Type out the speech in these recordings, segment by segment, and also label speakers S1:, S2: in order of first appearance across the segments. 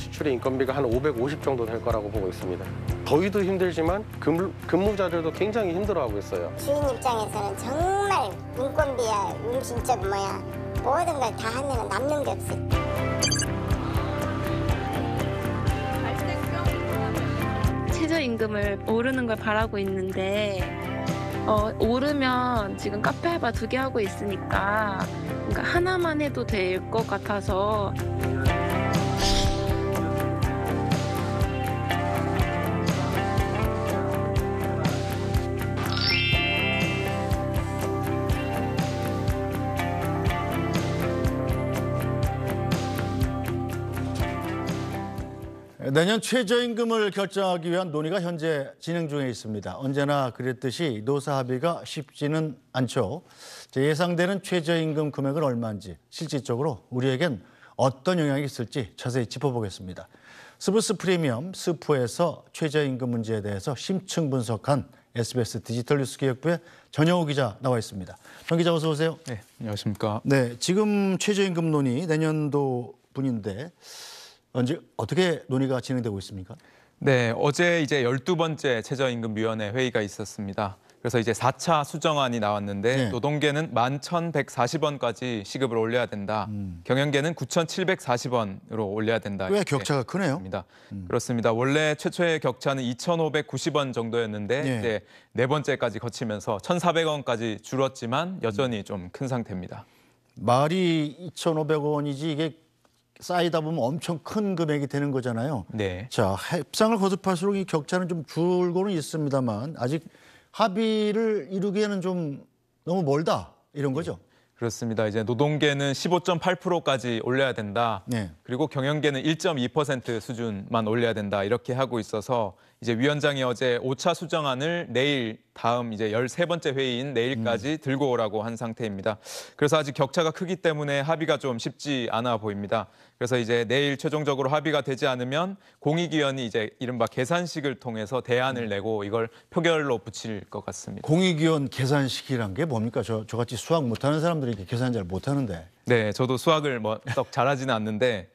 S1: 지출의 인건비가 한 550 정도 될 거라고 보고 있습니다. 더위도 힘들지만 근, 근무자들도 굉장히 힘들어하고 있어요. 주인 입장에서는 정말 인건비야, 진짜 뭐야 모든 걸 다 하면 남는 게없어 최저임금을 오르는 걸 바라고 있는데 어, 오르면 지금 카페 알바 두 개 하고 있으니까 그러니까 하나만 해도 될 것 같아서 내년 최저임금을 결정하기 위한 논의가 현재 진행 중에 있습니다. 언제나 그랬듯이 노사 합의가 쉽지는 않죠. 예상되는 최저임금 금액은 얼마인지 실질적으로 우리에겐 어떤 영향이 있을지 자세히 짚어보겠습니다. 스브스 프리미엄 스포에서 최저임금 문제에 대해서 심층 분석한 SBS 디지털 뉴스 기획부의 전영우 기자 나와 있습니다. 전 기자 어서 오세요. 네,
S2: 안녕하십니까. 네,
S1: 지금 최저임금 논의 내년도 분인데 이제 어떻게 논의가 진행되고 있습니까?
S2: 네, 어제 이제 열두 번째 최저임금위원회 회의가 있었습니다. 그래서 이제 4차 수정안이 나왔는데 네. 노동계는 11,140원까지 시급을 올려야 된다. 음. 경영계는 9,740원으로 올려야 된다. 왜 격차가 크네요? 음. 그렇습니다. 원래 최초의 격차는 2,590원 정도였는데 네. 이제 네 번째까지 거치면서 1,400원까지 줄었지만 여전히 좀 큰 상태입니다.
S1: 말이 2,500원이지 이게 쌓이다 보면 엄청 큰 금액이 되는 거잖아요. 네. 자, 협상을 거듭할수록 이 격차는 좀 줄고는 있습니다만 아직 합의를 이루기에는 좀 너무 멀다 이런 네. 거죠.
S2: 그렇습니다. 이제 노동계는 15.8%까지 올려야 된다. 네. 그리고 경영계는 1.2% 수준만 올려야 된다. 이렇게 하고 있어서 이제 위원장이 어제 5차 수정안을 내일 다음 이제 13번째 회의인 내일까지 음. 들고 오라고 한 상태입니다. 그래서 아직 격차가 크기 때문에 합의가 좀 쉽지 않아 보입니다. 그래서 이제 내일 최종적으로 합의가 되지 않으면 공익위원이 이제 이른바 계산식을 통해서 대안을 음. 내고 이걸 표결로 붙일 것 같습니다.
S1: 공익위원 계산식이란 게 뭡니까? 저 저같이 수학 못하는 사람들이 이렇게 계산 잘 못하는데.
S2: 네, 저도 수학을 뭐썩 잘하지는 않는데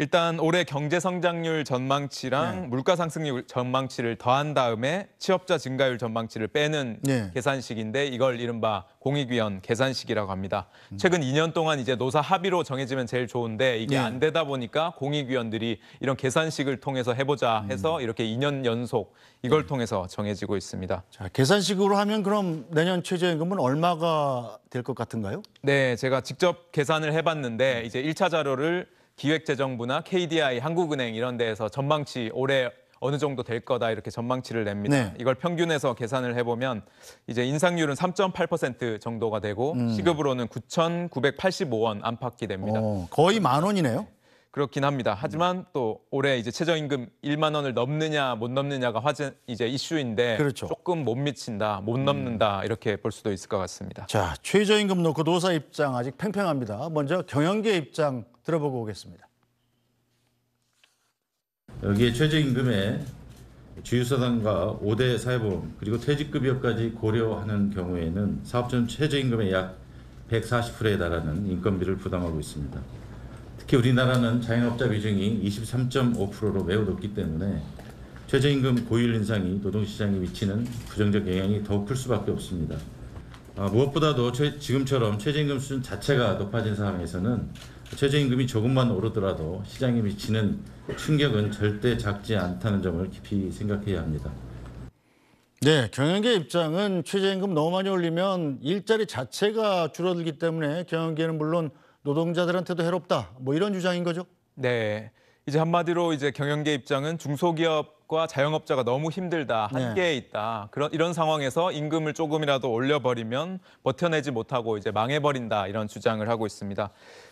S2: 일단 올해 경제 성장률 전망치랑 네. 물가 상승률 전망치를 더한 다음에 취업자 증가율 전망치를 빼는 네. 계산식인데 이걸 이른바 공익위원 계산식이라고 합니다. 음. 최근 2년 동안 이제 노사 합의로 정해지면 제일 좋은데 이게 네. 안 되다 보니까 공익위원들이 이런 계산식을 통해서 해보자 음. 해서 음. 이렇게 2년 연속 이걸 네. 통해서 정해지고 있습니다. 자,
S1: 계산식으로 하면 그럼 내년 최저임금은 얼마가 될 것 같은가요?
S2: 네, 제가 직접 계산을 해봤는데 네. 이제 1차 자료를 기획재정부나 KDI, 한국은행 이런 데에서 전망치 올해 어느 정도 될 거다 이렇게 전망치를 냅니다. 네. 이걸 평균해서 계산을 해보면 이제 인상률은 3.8% 정도가 되고 음. 시급으로는 9,985원 안팎이 됩니다.
S1: 어, 거의 만 원이네요.
S2: 그렇긴 합니다. 하지만 음. 또 올해 이제 최저임금 1만 원을 넘느냐 못 넘느냐가 화제 이제 이슈인데 그렇죠. 조금 못 미친다, 못 넘는다 음. 이렇게 볼 수도 있을 것 같습니다. 자,
S1: 최저임금 놓고 노사 입장 아직 팽팽합니다. 먼저 경영계 입장 들어보고 오겠습니다. 여기에 최저임금에 주유소당과 5대 사회보험 그리고 퇴직급여까지 고려하는 경우에는 사업자는 최저임금의 약 140%에 달하는 인건비를 부담하고 있습니다. 특히 우리나라는 자영업자 비중이 23.5%로 매우 높기 때문에 최저임금 고율 인상이 노동시장에 미치는 부정적 영향이 더욱 클 수밖에 없습니다. 아, 무엇보다도 최, 지금처럼 최저임금 수준 자체가 높아진 상황에서는 최저임금이 조금만 오르더라도 시장에 미치는 충격은 절대 작지 않다는 점을 깊이 생각해야 합니다. 네, 경영계 입장은 최저임금 너무 많이 올리면 일자리 자체가 줄어들기 때문에 경영계는 물론 노동자들한테도 해롭다. 뭐 이런 주장인 거죠?
S2: 네. 이제 한마디로 이제 경영계 입장은 중소기업과 자영업자가 너무 힘들다. 네. 한계에 있다. 그런 이런 상황에서 임금을 조금이라도 올려 버리면 버텨내지 못하고 이제 망해 버린다. 이런 주장을 하고 있습니다.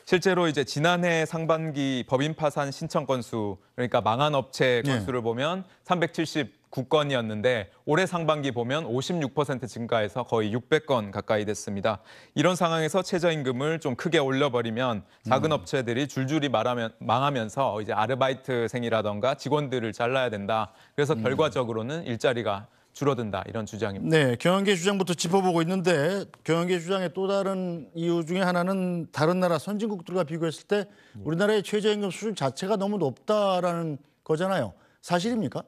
S2: 실제로 이제 지난해 상반기 법인 파산 신청 건수 그러니까 망한 업체 네. 건수를 예. 보면 379건이었는데 올해 상반기 보면 56% 증가해서 거의 600건 가까이 됐습니다. 이런 상황에서 최저임금을 좀 크게 올려버리면 작은 음. 업체들이 줄줄이 말하면, 망하면서 이제 아르바이트생이라던가 직원들을 잘라야 된다. 그래서 음. 결과적으로는 일자리가 줄어든다 이런 주장입니다.
S1: 네, 경영계 주장부터 짚어보고 있는데 경영계 주장의 또 다른 이유 중에 하나는 다른 나라 선진국들과 비교했을 때 우리나라의 최저임금 수준 자체가 너무 높다라는 거잖아요. 사실입니까?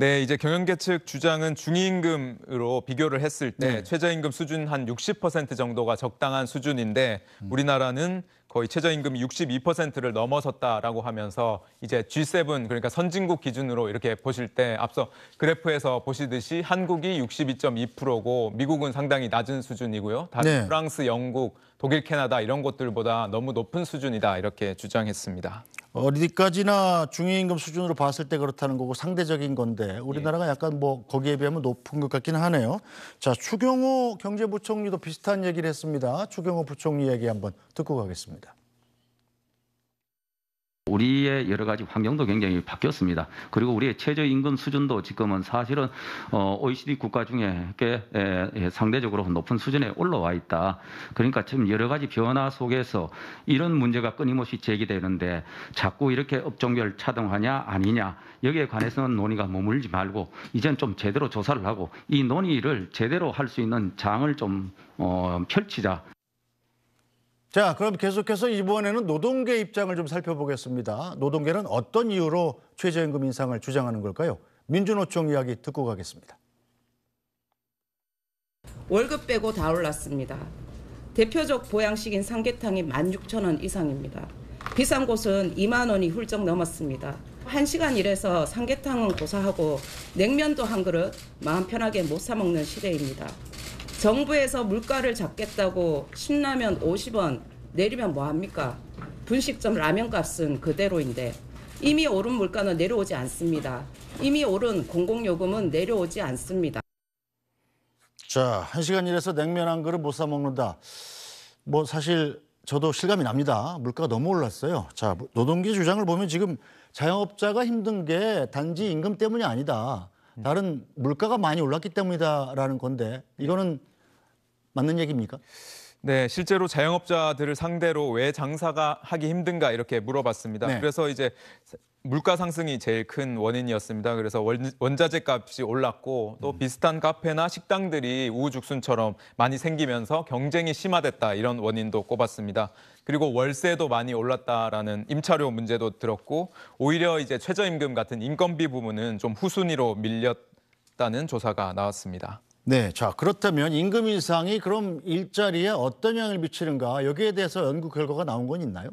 S2: 네, 이제 경영계 측 주장은 중위임금으로 비교를 했을 때 네. 최저임금 수준 한 60% 정도가 적당한 수준인데 음. 우리나라는 거의 최저임금 62%를 넘어섰다라고 하면서 이제 G7 그러니까 선진국 기준으로 이렇게 보실 때 앞서 그래프에서 보시듯이 한국이 62.2%고 미국은 상당히 낮은 수준이고요. 다른 네. 프랑스, 영국, 독일, 캐나다 이런 곳들보다 너무 높은 수준이다 이렇게 주장했습니다.
S1: 어디까지나 중위임금 수준으로 봤을 때 그렇다는 거고 상대적인 건데 우리나라가 예. 약간 뭐 거기에 비하면 높은 것같긴 하네요. 자 추경호 경제부총리도 비슷한 얘기를 했습니다. 추경호 부총리 얘기 한번 듣고 가겠습니다. 우리의 여러 가지 환경도 굉장히 바뀌었습니다. 그리고 우리의 최저임금 수준도 지금은 사실은 어, OECD 국가 중에 꽤 에, 예, 예, 상대적으로 높은 수준에 올라와 있다. 그러니까 지금 여러 가지 변화 속에서 이런 문제가 끊임없이 제기되는데 자꾸 이렇게 업종별 차등화냐 아니냐 여기에 관해서는 논의가 머물지 말고 이젠 좀 제대로 조사를 하고 이 논의를 제대로 할 수 있는 장을 좀 어, 펼치자. 자, 그럼 계속해서 이번에는 노동계 입장을 좀 살펴보겠습니다. 노동계는 어떤 이유로 최저임금 인상을 주장하는 걸까요? 민주노총 이야기 듣고 가겠습니다. 월급 빼고 다 올랐습니다. 대표적 보양식인 삼계탕이 16,000원 이상입니다. 비싼 곳은 2만 원이 훌쩍 넘었습니다. 한 시간 일해서 삼계탕은 고사하고 냉면도 한 그릇 마음 편하게 못 사 먹는 시대입니다. 정부에서 물가를 잡겠다고 신라면 50원 내리면 뭐합니까? 분식점 라면 값은 그대로인데 이미 오른 물가는 내려오지 않습니다. 이미 오른 공공요금은 내려오지 않습니다. 자, 한 시간 일해서 냉면 한 그릇 못 사 먹는다. 뭐 사실 저도 실감이 납니다. 물가가 너무 올랐어요. 자, 노동계 주장을 보면 지금 자영업자가 힘든 게 단지 임금 때문이 아니다. 다른 물가가 많이 올랐기 때문이다라는 건데 이거는 맞는 얘기입니까?
S2: 네, 실제로 자영업자들을 상대로 왜 장사가 하기 힘든가 이렇게 물어봤습니다. 네. 그래서 이제 물가 상승이 제일 큰 원인이었습니다. 그래서 원자재 값이 올랐고 또 음. 비슷한 카페나 식당들이 우후죽순처럼 많이 생기면서 경쟁이 심화됐다 이런 원인도 꼽았습니다. 그리고 월세도 많이 올랐다라는 임차료 문제도 들었고 오히려 이제 최저임금 같은 인건비 부분은 좀 후순위로 밀렸다는 조사가 나왔습니다. 네,
S1: 자 그렇다면 임금 인상이 그럼 일자리에 어떤 영향을 미치는가 여기에 대해서 연구 결과가 나온 건 있나요?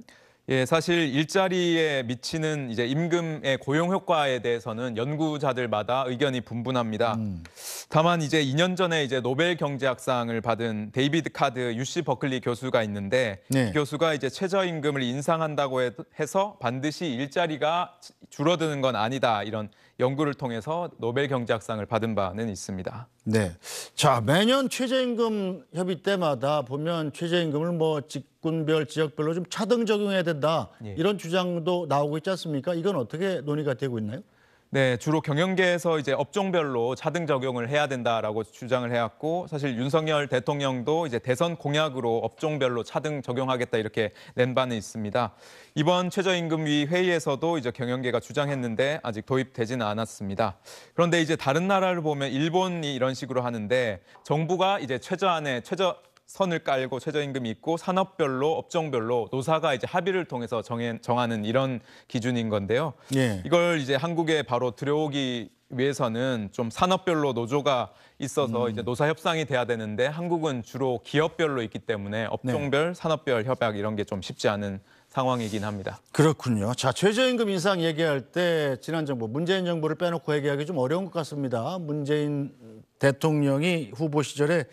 S2: 예, 사실 일자리에 미치는 이제 임금의 고용 효과에 대해서는 연구자들마다 의견이 분분합니다. 음. 다만 이제 2년 전에 이제 노벨 경제학상을 받은 데이비드 카드 UC 버클리 교수가 있는데 네. 이 그 교수가 이제 최저임금을 인상한다고 해서 반드시 일자리가 줄어드는 건 아니다 이런 연구를 통해서 노벨 경제학상을 받은 바는 있습니다.
S1: 네, 자 매년 최저임금 협의 때마다 보면 최저임금을 뭐 직군별 지역별로 좀 차등 적용해야 된다 예. 이런 주장도 나오고 있지 않습니까? 이건
S2: 어떻게 논의가 되고 있나요? 네, 주로 경영계에서 이제 업종별로 차등 적용을 해야 된다라고 주장을 해왔고 사실 윤석열 대통령도 이제 대선 공약으로 업종별로 차등 적용하겠다 이렇게 낸 바는 있습니다. 이번 최저임금위 회의에서도 이제 경영계가 주장했는데 아직 도입되지는 않았습니다. 그런데 이제 다른 나라를 보면 일본이 이런 식으로 하는데 정부가 이제 최저안에 최저 선을 깔고 최저임금이 있고 산업별로 업종별로 노사가 이제 합의를 통해서 정해, 정하는 이런 기준인 건데요. 예. 이걸 이제 한국에 바로 들여오기 위해서는 좀 산업별로 노조가 있어서 음. 이제 노사 협상이 돼야 되는데 한국은 주로 기업별로 있기 때문에 업종별, 네. 산업별 협약 이런 게 좀 쉽지 않은 상황이긴 합니다.
S1: 그렇군요. 자, 최저임금 인상 얘기할 때 지난 정부, 문재인 정부를 빼놓고 얘기하기 좀 어려운 것 같습니다. 문재인 대통령이 후보 시절에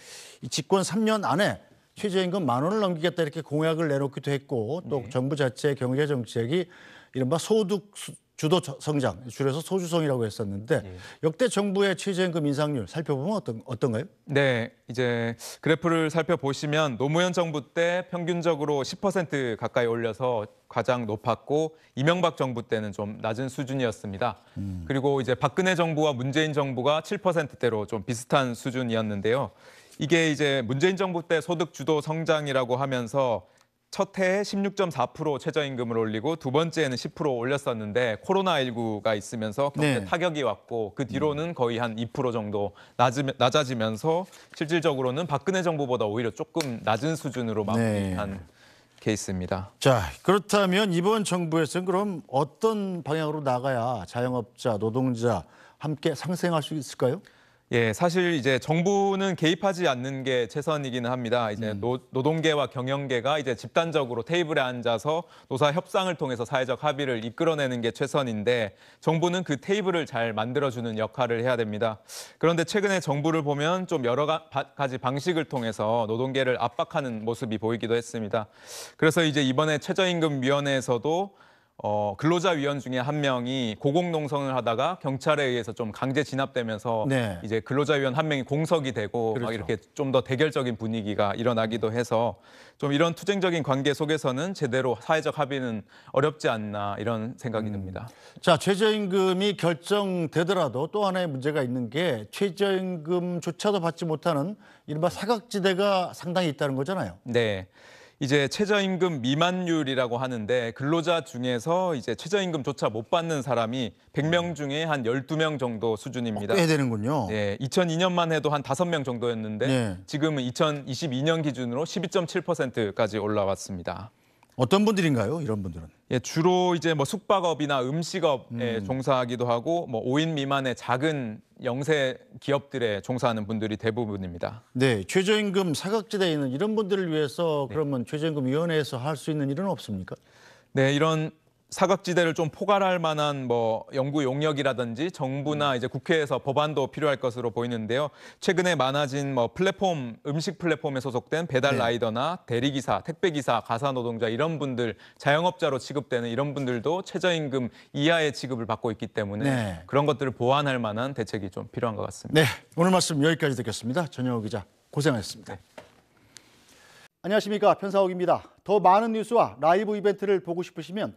S1: 집권 3년 안에 최저임금 만 원을 넘기겠다 이렇게 공약을 내놓기도 했고 또 네. 정부 자체의 경제 정책이 이른바 소득 주도 성장, 줄여서 소주성이라고 했었는데 예. 역대 정부의 최저임금 인상률 살펴보면 어떤, 어떤가요?
S2: 네, 이제 그래프를 살펴보시면 노무현 정부 때 평균적으로 10% 가까이 올려서 가장 높았고 이명박 정부 때는 좀 낮은 수준이었습니다. 음. 그리고 이제 박근혜 정부와 문재인 정부가 7%대로 좀 비슷한 수준이었는데요. 이게 이제 문재인 정부 때 소득 주도 성장이라고 하면서 첫 해에 16.4% 최저임금을 올리고 두 번째에는 10% 올렸었는데 코로나19가 있으면서 경제 네. 타격이 왔고 그 음. 뒤로는 거의 한 2% 정도 낮아지면서 실질적으로는 박근혜 정부보다 오히려 조금 낮은 수준으로 마무리한 네. 케이스입니다. 자
S1: 그렇다면 이번 정부에서는 그럼 어떤 방향으로 나가야 자영업자, 노동자 함께 상생할 수 있을까요?
S2: 예, 사실 이제 정부는 개입하지 않는 게 최선이기는 합니다. 이제 음. 노, 노동계와 경영계가 이제 집단적으로 테이블에 앉아서 노사 협상을 통해서 사회적 합의를 이끌어내는 게 최선인데 정부는 그 테이블을 잘 만들어주는 역할을 해야 됩니다. 그런데 최근에 정부를 보면 좀 여러 가지 방식을 통해서 노동계를 압박하는 모습이 보이기도 했습니다. 그래서 이제 이번에 최저임금위원회에서도 어, 근로자위원 중에 한 명이 고공농성을 하다가 경찰에 의해서 좀 강제 진압되면서 네. 이제 근로자위원 한 명이 공석이 되고 그렇죠. 막 이렇게 좀 더 대결적인 분위기가 일어나기도 해서 좀 이런 투쟁적인 관계 속에서는 제대로 사회적 합의는 어렵지 않나 이런 생각이 음. 듭니다.
S1: 자, 최저임금이 결정되더라도 또 하나의 문제가 있는 게 최저임금조차도 받지 못하는 이른바 사각지대가 상당히 있다는 거잖아요.
S2: 네. 이제 최저임금 미만율이라고 하는데 근로자 중에서 이제 최저임금조차 못 받는 사람이 100명 음. 중에 한 12명 정도 수준입니다. 어, 꽤 되는군요. 예, 2002년만 해도 한 5명 정도였는데 예. 지금은 2022년 기준으로 12.7%까지 올라왔습니다.
S1: 어떤 분들인가요? 이런 분들은?
S2: 예, 주로 이제 뭐 숙박업이나 음식업에 음. 종사하기도 하고 뭐 5인 미만의 작은 영세 기업들에 종사하는 분들이 대부분입니다.
S1: 네, 최저임금 사각지대에 있는 이런 분들을 위해서 네. 그러면 최저임금
S2: 위원회에서 할 수 있는 일은 없습니까? 네, 이런 사각지대를 좀 포괄할 만한 뭐 연구 용역이라든지 정부나 이제 국회에서 법안도 필요할 것으로 보이는데요. 최근에 많아진 뭐 플랫폼 음식 플랫폼에 소속된 배달 네. 라이더나 대리기사, 택배기사, 가사노동자 이런 분들 자영업자로 취급되는 이런 분들도 최저임금 이하의 지급을 받고 있기 때문에 네. 그런 것들을 보완할 만한 대책이 좀 필요한 것 같습니다.
S1: 네, 오늘 말씀 여기까지 듣겠습니다. 전영호 기자 고생하셨습니다. 네.
S2: 안녕하십니까 편사옥입니다.
S1: 더 많은 뉴스와 라이브 이벤트를 보고 싶으시면